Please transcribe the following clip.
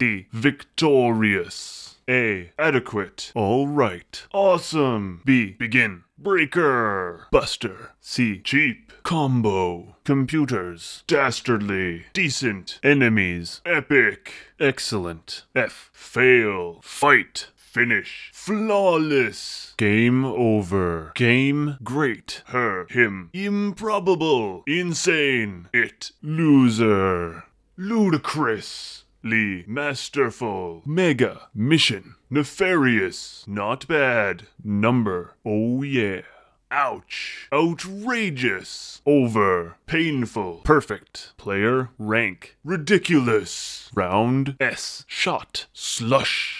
D. Victorious. A. Adequate. All right. Awesome. B. Begin. Breaker. Buster. C. Cheap. Combo. Computers. Dastardly. Decent. Enemies. Epic. Excellent. F. Fail. Fight. Finish. Flawless. Game over. Game great. Her. Him. Improbable. Insane. It. Loser. Ludicrous. Lee, masterful, mega, mission, nefarious, not bad, number, oh yeah, ouch, outrageous, over, painful, perfect, player, rank, ridiculous, round, S, shot, slush.